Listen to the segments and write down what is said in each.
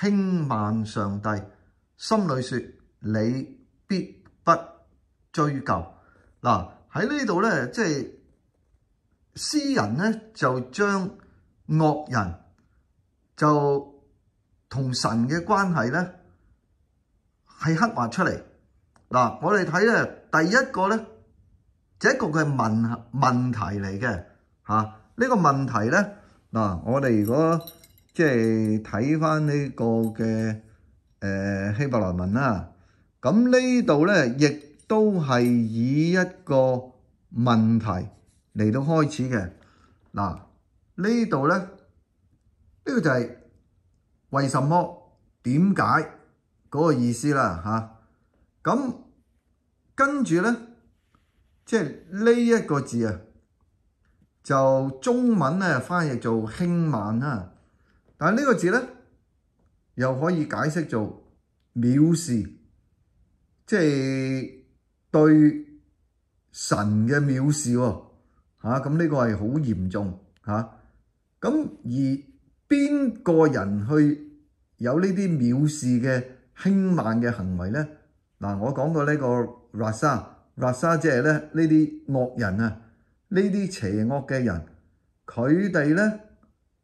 轻慢上帝，心里说你必不追究。嗱喺呢度咧，即系诗人咧就将恶人就同神嘅关系咧系刻画出嚟。嗱，我哋睇咧第一个咧，这一个嘅问问题嚟嘅吓，呢个问题咧嗱，我哋如果即係睇翻呢個嘅誒希伯來文啦，咁呢度咧亦都係以一個問題嚟到開始嘅嗱，呢度咧呢個就係為什麼點解嗰個意思啦嚇，咁跟住咧即係呢一個字啊，就中文咧翻譯做輕慢啦。但呢個字咧，又可以解釋做藐視，即係對神嘅藐視喎。嚇咁呢個係好嚴重嚇。咁而邊個人去有呢啲藐視嘅輕慢嘅行為咧？嗱，我講過呢個 rasa，rasa 即係咧呢啲惡人啊，呢啲邪惡嘅人，佢哋咧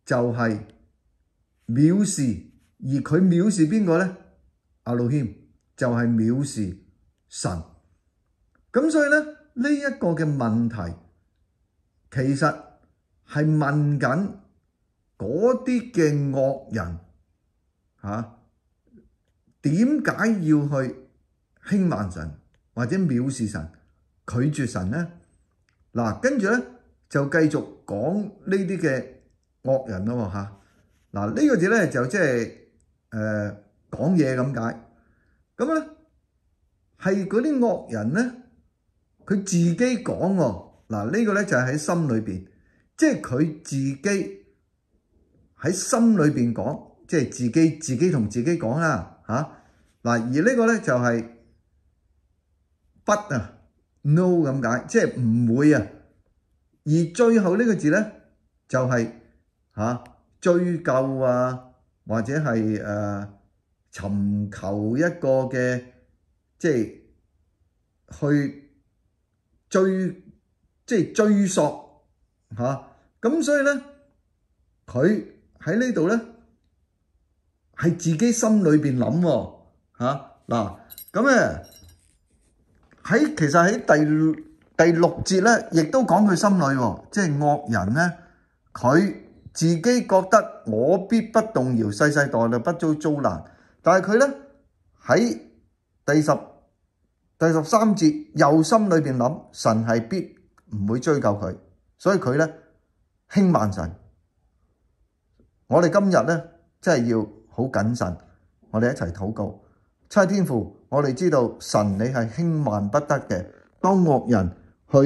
就係。藐视，而佢藐视边个咧？阿老谦就系藐视神，咁所以咧呢一个嘅问题，其实系问紧嗰啲嘅恶人吓，点解要去轻慢神或者藐视神、拒绝神咧？嗱，跟住咧就继续讲呢啲嘅恶人咯吓。嗱，呢個字呢，就即係誒講嘢咁解，咁呢，係嗰啲惡人呢，佢自己講喎。嗱，呢個呢，就係喺心裏面，即係佢自己喺心裏面講，即係自己自己同自己講啦嚇。嗱，而呢個呢，就係不啊 no 咁解，即係唔會啊。而最後呢個字呢，就係嚇。追究啊，或者係誒尋求一個嘅，即係去追，即係追索嚇。咁所以咧，佢喺呢度咧係自己心裏邊諗喎嚇嗱。咁咧喺其實喺第第六節咧，亦都講佢心裏喎，即係惡人咧佢。自己覺得我必不動搖，世世代代不遭遭難。但係佢咧喺第十、第十三節，又心裏邊諗神係必唔會追究佢，所以佢咧輕慢神。我哋今日咧真係要好謹慎，我哋一齊禱告。七天父，我哋知道神你係輕慢不得嘅。當惡人去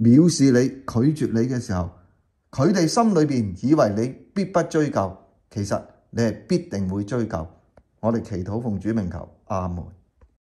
藐視你、拒絕你嘅時候，佢哋心里边以为你必不追究，其实你系必定会追究。我哋祈祷奉主名求，阿门。